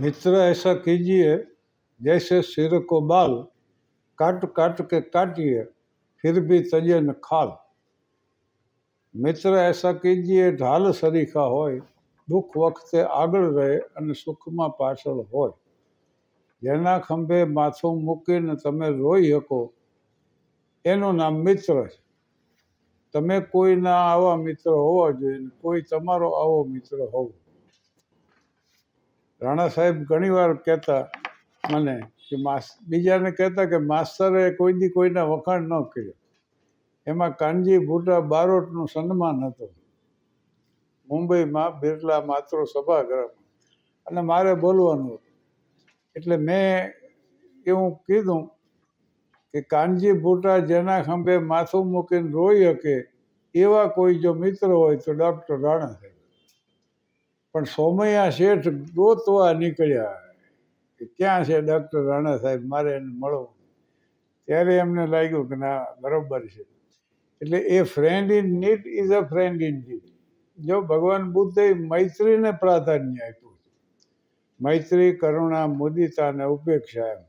મિત્ર એસા કીજીએ जैसे सिर को बाल કાટ काट के काटिए फिर भी तजे न खाल મિત્ર એસા કીજીએ ઢાલ સરીખા હોય દુઃખ વખતે આગળ રહે અને સુખમાં પાછળ હોય જેના ખંભે માથું મૂકીને તમે રોઈ શકો એનું નામ મિત્ર છે તમે કોઈના આવા મિત્ર હોવા જોઈએ કોઈ તમારો આવો મિત્ર હોવો રાણા સાહેબ ઘણીવાર કહેતા મને કે માસ બીજાને કહેતા કે માસ્તરે કોઈ દી કોઈના વખાણ ન કર્યો એમાં કાનજી ભૂટા બારોટનું સન્માન હતું મુંબઈમાં બિરલા માત્ર સભાગૃહમાં અને મારે બોલવાનું હતું એટલે મેં એવું કીધું કે કાનજી ભૂટા જેના ખંભે માથું મૂકીને રોઈ શકે એવા કોઈ જો મિત્ર હોય તો ડૉક્ટર રાણા સાહેબ પણ સોમૈયા શેઠ ગોતવા નીકળ્યા કે ક્યાં છે ડૉક્ટર રાણા સાહેબ મારે એને મળવું ત્યારે એમને લાગ્યું કે ના બરોબર છે એટલે a friend in need is a friend in need જો ભગવાન બુદ્ધે મૈત્રીને પ્રાધાન્ય આપ્યું મૈત્રી કરુણા મુદિતા અને ઉપેક્ષા એમ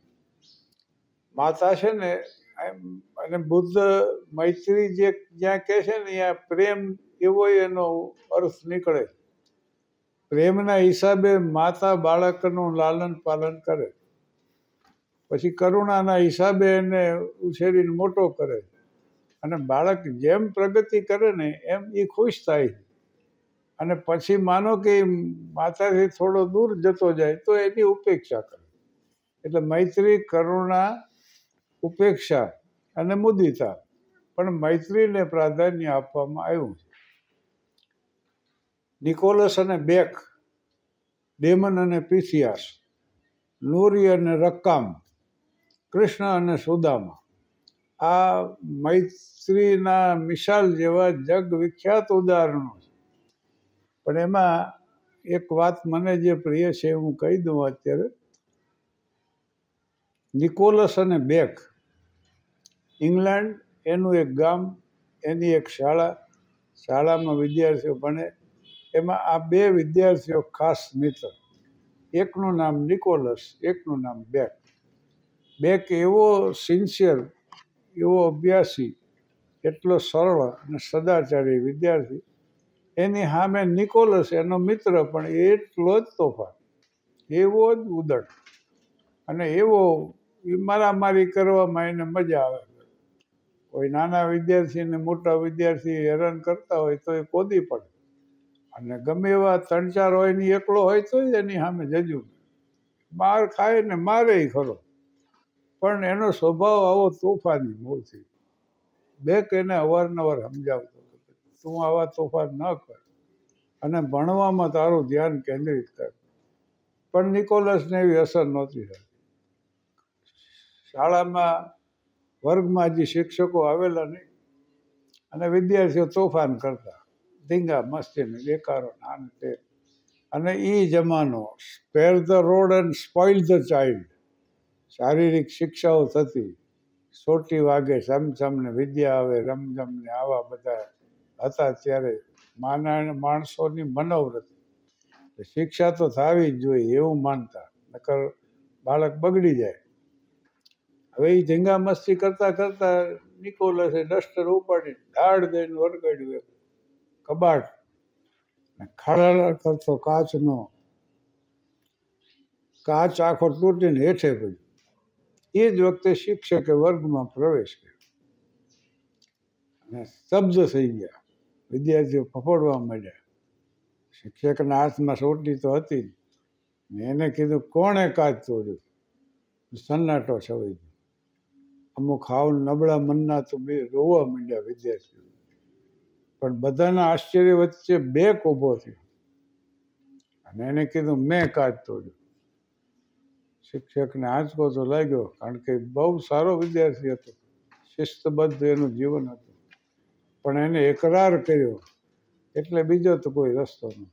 માતા છે ને એમ અને બુદ્ધ મૈત્રી જે જ્યાં કહે છે ને ત્યાં પ્રેમ એવો એનો અર્થ નીકળે છે પ્રેમના હિસાબે માતા બાળકનું લાલન પાલન કરે પછી કરુણાના હિસાબે એને ઉછેરીને મોટો કરે અને બાળક જેમ પ્રગતિ કરે ને એમ એ ખુશ થાય અને પછી માનો કે માતાથી થોડો દૂર જતો જાય તો એની ઉપેક્ષા કરે એટલે મૈત્રી કરુણા ઉપેક્ષા અને મુદિતા પણ મૈત્રીને પ્રાધાન્ય આપવામાં આવ્યું છે નિકોલસ અને બેક ડેમન અને પીસિયાસ નૂરી અને રક્કામ કૃષ્ણ અને સુદામા આ મૈત્રીના મિશાલ જેવા જગ વિખ્યાત ઉદાહરણો છે પણ એમાં એક વાત મને જે પ્રિય છે હું કહી દઉં અત્યારે નિકોલસ અને બેક ઇંગ્લેન્ડ એનું એક ગામ એની એક શાળા શાળામાં વિદ્યાર્થીઓ ભણે એમાં આ બે વિદ્યાર્થીઓ ખાસ મિત્ર એકનું નામ નિકોલસ એકનું નામ બેક બેક એવો સિન્સિયર એવો અભ્યાસી એટલો સરળ અને સદાચારી વિદ્યાર્થી એની સામે નિકોલસ એનો મિત્ર પણ એટલો જ તોફાન એવો જ ઉદડ અને એવો મારામારી કરવામાં એને મજા આવે કોઈ નાના વિદ્યાર્થીને મોટા વિદ્યાર્થી હેરાન કરતા હોય તો એ કોદી પડે અને ગમે એવા ત્રણ ચાર હોય ને એકલો હોય તો એની સામે જજુ માર ખાય ને મારે ખરો પણ એનો સ્વભાવ આવો તોફાની મૂળથી બે કહીને અવારનવાર સમજાવતો તું આવા તોફાન ન કર અને ભણવામાં તારું ધ્યાન કેન્દ્રિત કર પણ નિકોલસને એવી અસર નહોતી થતી શાળામાં વર્ગમાં જે શિક્ષકો આવેલા નહીં અને વિદ્યાર્થીઓ તોફાન કરતા ધીંગા મસ્તીને બેકારો ના તે અને એ જમાનો spare the rod and spoil the child શારીરિક શિક્ષાઓ થતી સોટી વાગે સમસમને વિદ્યા આવે રમઝમને આવા બધા હતા ત્યારે માના માણસોની મનોવૃત્તિ શિક્ષા તો થવી જ જોઈએ એવું માનતા નકર બાળક બગડી જાય હવે એ ધીંગા મસ્તી કરતા કરતાં નિકોલસે ડસ્ટર ઉપાડી ઢાળ દઈને વરગાડ્યું કબાટ ખળળ કરતો કાચનો કાચ આખો તૂટીને હેઠે પડ્યો એ જ વખતે શિક્ષકે વર્ગમાં પ્રવેશ કર્યો અને શબ્દ થઈ ગયા વિદ્યાર્થીઓ ફફોડવા માંડ્યા શિક્ષકના હાથમાં સોટલી તો હતી જ એને કીધું કોણે કાચ તોડ્યું સન્નાટો છવાઈ ગયો અમુક હાવ નબળા મનના તો બે રોવા માંડ્યા વિદ્યાર્થીઓ પણ બધાના આશ્ચર્ય વચ્ચે બેક ઊભો થયો અને એને કીધું મેં કાઢતો જો શિક્ષકને આંચકો તો લાગ્યો કારણ કે બહુ સારો વિદ્યાર્થી હતો શિસ્તબદ્ધ એનું જીવન હતું પણ એને એકરાર કર્યો એટલે બીજો તો કોઈ રસ્તો નહીં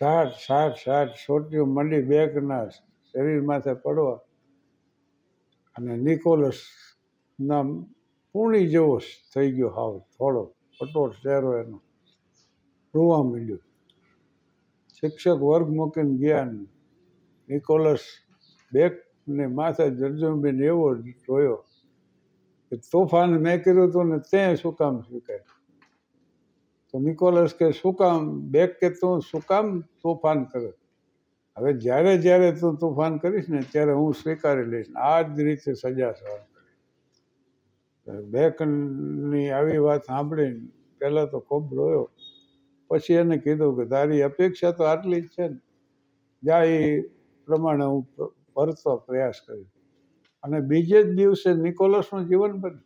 સાઠ સાઠ સાઠ સોટીઓ મંડી બેકના શરીર માથે પડવા અને નિકોલસ નામ પૂર્ણી જેવો થઈ ગયો હાવ થોડો પટોળ ચહેરો એનો રોવા માંડ્યું શિક્ષક વર્ગ મૂકીને ગયા નિકોલસ બેકને માથે જર્જુબેન એવો જોયો કે તોફાન મેં કર્યું હતું ને તે શું કામ સ્વીકાર્યું તો નિકોલસ કે શું કામ બેક કે તું શું કામ તોફાન કરે હવે જ્યારે જ્યારે તું તોફાન કરીશ ને ત્યારે હું સ્વીકારી લઈશ આ જ રીતે સજા થવાની બેકની આવી વાત સાંભળીને પહેલાં તો ખૂબ રોયો પછી એને કીધું કે તારી અપેક્ષા તો આટલી જ છે ને જા એ પ્રમાણે હું પરતો પ્રયાસ કરીશ અને બીજે જ દિવસે નિકોલસનું જીવન બન્યું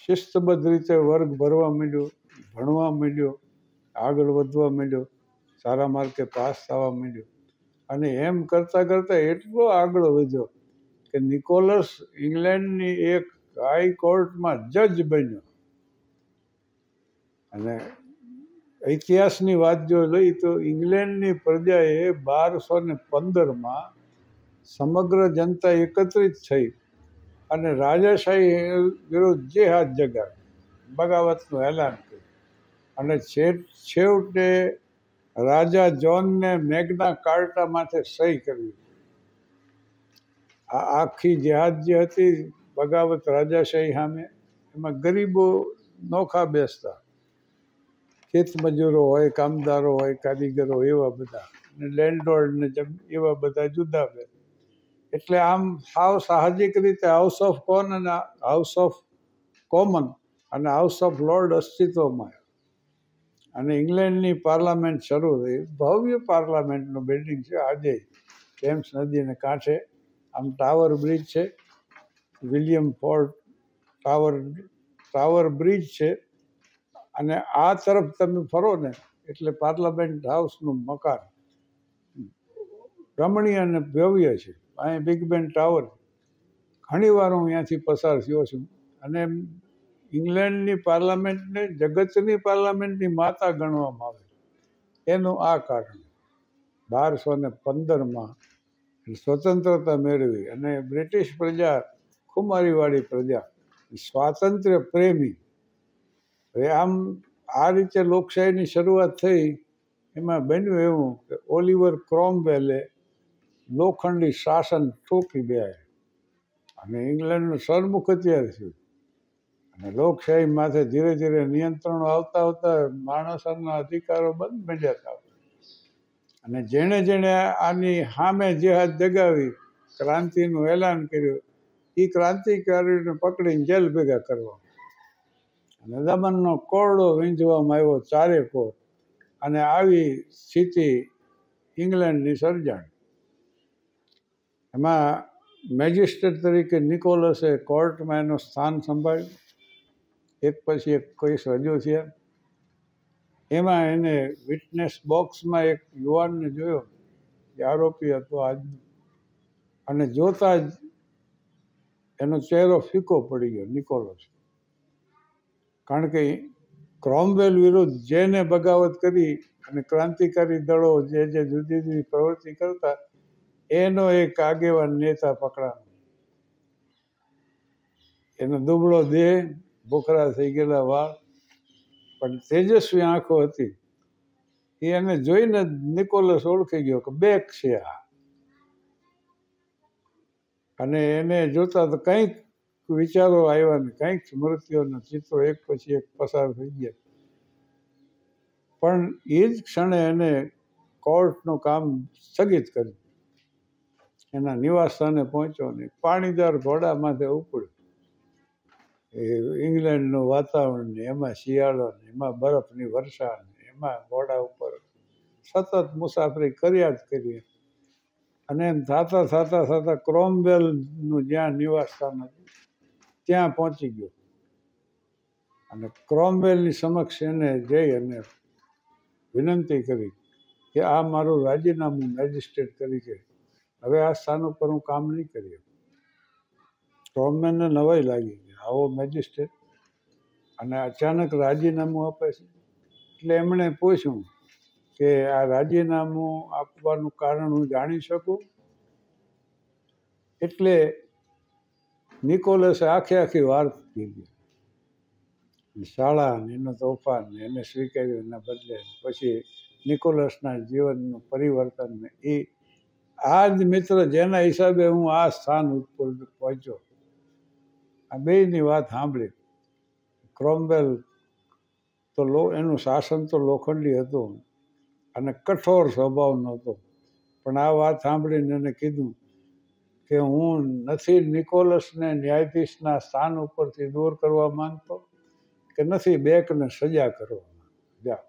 શિસ્તબદ્ધ રીતે વર્ગ ભરવા માંડ્યો ભણવા માંડ્યો આગળ વધવા માંડ્યો સારા માર્કે પાસ થવા માંડ્યો અને એમ કરતાં કરતાં એટલો આગળ વધ્યો કે નિકોલસ ઇંગ્લેન્ડની એક હાઈકોર્ટમાં જજ બન્યો અને ઇતિહાસની વાત જો લઈ તો ઇંગ્લેન્ડની પ્રજાએ બારસો ને પંદરમાં સમગ્ર જનતા એકત્રિત થઈ અને રાજાશાહી વિરુદ્ધ જે હાથ જગાવી બગાવતનું એલાન કર્યું અને છેવટે રાજા જોનને મેઘના કાર્ટા માટે સહી કરવી આ આખી જહાજ જે હતી બગાવત રાજાશાહી સામે એમાં ગરીબો નોખા બેસતા ખેત મજૂરો હોય કામદારો હોય કારીગરો એવા બધા અને લેન્ડલોર્ડને એવા બધા જુદા બે એટલે આમ સાવ સાહજિક રીતે હાઉસ ઓફ કોન અને હાઉસ ઓફ કોમન અને હાઉસ ઓફ લોર્ડ અસ્તિત્વમાં અને ઇંગ્લેન્ડની પાર્લામેન્ટ શરૂ થઈ ભવ્ય પાર્લામેન્ટનું બિલ્ડિંગ છે આજે ટેમ્સ નદીને કાંઠે આમ ટાવર બ્રિજ છે William fort tower tower bridge છે અને આ તરફ તમે ફરો ને એટલે પાર્લામેન્ટ હાઉસનું મકાન રમણીય અને ભવ્ય છે અહીં બિગ બેન ટાવર ઘણીવાર હું અહીંયાથી પસાર થયો છું અને ઇંગ્લેન્ડની પાર્લામેન્ટને જગતની પાર્લામેન્ટની માતા ગણવામાં આવે એનું આ કારણ બારસો ને પંદરમાં સ્વતંત્રતા મેળવી અને બ્રિટિશ પ્રજા ખુમારીવાળી પ્રજા સ્વાતંત્ર્ય પ્રેમી હવે આમ આ રીતે લોકશાહીની શરૂઆત થઈ એમાં બન્યું એવું કે ઓલિવર ક્રોમવેલે લોખંડી શાસન ઠોકી ગયા અને ઇંગ્લેન્ડનું સરમુખ અત્યારે થયું અને લોકશાહી માથે ધીરે ધીરે નિયંત્રણો આવતા આવતા માણસના અધિકારો બંધ બન્યા હતા અને જેણે જેણે આની સામે જેહાદ જગાવી ક્રાંતિનું એલાન કર્યું એ ક્રાંતિકારીને પકડીને જેલ ભેગા કરવા અને દમનનો કોરડો વીંધવામાં આવ્યો ચારે ચારેકો અને આવી સ્થિતિ ઇંગ્લેન્ડની સર્જાણ એમાં મેજિસ્ટ્રેટ તરીકે નિકોલસે કોર્ટમાં એનું સ્થાન સંભાળ્યું એક પછી એક કેસ રજૂ થયા એમાં એને વિટનેસ બોક્સમાં એક યુવાનને જોયો કે આરોપી હતો આજ અને જોતા જ એનો ચહેરો ફીકો પડી ગયો નિકોલસ કારણ કે ક્રોમવેલ વિરુદ્ધ જેને બગાવત કરી અને ક્રાંતિકારી દળો જે જે જુદી જુદી પ્રવૃત્તિ કરતા એનો એક આગેવાન નેતા પકડાનો એનો દુબળો દેહ બોખરા થઈ ગયેલા વાળ પણ તેજસ્વી આંખો હતી એ એને જોઈને નિકોલસ ઓળખી ગયો કે બેક છે આ અને એને જોતા તો કંઈક વિચારો આવ્યા ને કંઈક સ્મૃતિઓના ચિત્રો એક પછી એક પસાર થઈ ગયા પણ એ જ ક્ષણે એને કોર્ટનું કામ સ્થગિત કર્યું એના નિવાસસ્થાને પહોંચ્યો નહીં પાણીદાર ઘોડા માથે ઉપડ્યો એ ઇંગ્લેન્ડનું વાતાવરણ ને એમાં શિયાળો ને એમાં બરફની વર્ષા ને એમાં ઘોડા ઉપર સતત મુસાફરી કર્યા જ કરીએ અને એમ થતાં થતાં થતા ક્રોમવેલનું જ્યાં નિવાસ સ્થાન હતું ત્યાં પહોંચી ગયો અને ક્રોમવેલની સમક્ષ એને જઈ અને વિનંતી કરી કે આ મારું રાજીનામું મેજિસ્ટ્રેટ તરીકે હવે આ સ્થાન ઉપર હું કામ નહીં કરી ક્રોમવેલને નવાઈ લાગી કે આવો મેજિસ્ટ્રેટ અને અચાનક રાજીનામું આપે છે એટલે એમણે પૂછ્યું કે આ રાજીનામું આપવાનું કારણ હું જાણી શકું એટલે નિકોલસે આખી આખી વાર કીધી શાળા એનો તોફાન એને સ્વીકાર્યું એના બદલે પછી નિકોલસના જીવનનું પરિવર્તન ને એ આ જ મિત્ર જેના હિસાબે હું આ સ્થાન ઉપર પહોંચ્યો આ બેની વાત સાંભળી ક્રોમવેલ તો લો એનું શાસન તો લોખંડી હતું અને કઠોર સ્વભાવ નહોતો પણ આ વાત સાંભળીને એને કીધું કે હું નથી નિકોલસને ન્યાયાધીશના સ્થાન ઉપરથી દૂર કરવા માંગતો કે નથી બેકને સજા કરવા માંગતો જા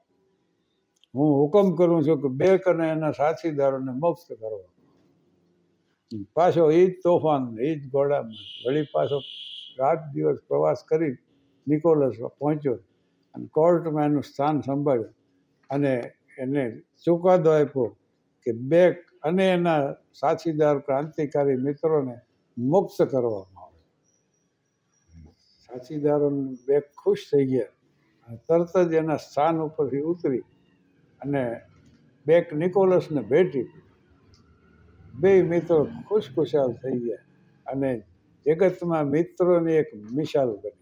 હું હુકમ કરું છું કે બેક અને એના સાથીદારોને મુક્ત કરવા પાછો એ જ તોફાન એ જ ઘોડામાં વળી પાછો રાત દિવસ પ્રવાસ કરી નિકોલસ પહોંચ્યો અને કોર્ટમાં એનું સ્થાન સંભાળ્યું અને એને ચુકાદો આપ્યો કે બેક અને એના સાક્ષીદાર ક્રાંતિકારી મિત્રોને મુક્ત કરવામાં આવે સાક્ષીદારો બેક ખુશ થઈ ગયા અને તરત જ એના સ્થાન ઉપરથી ઉતરી અને બેક નિકોલસને ભેટી બે મિત્રો ખુશખુશાલ થઈ ગયા અને જગતમાં મિત્રોની એક મિશાલ બની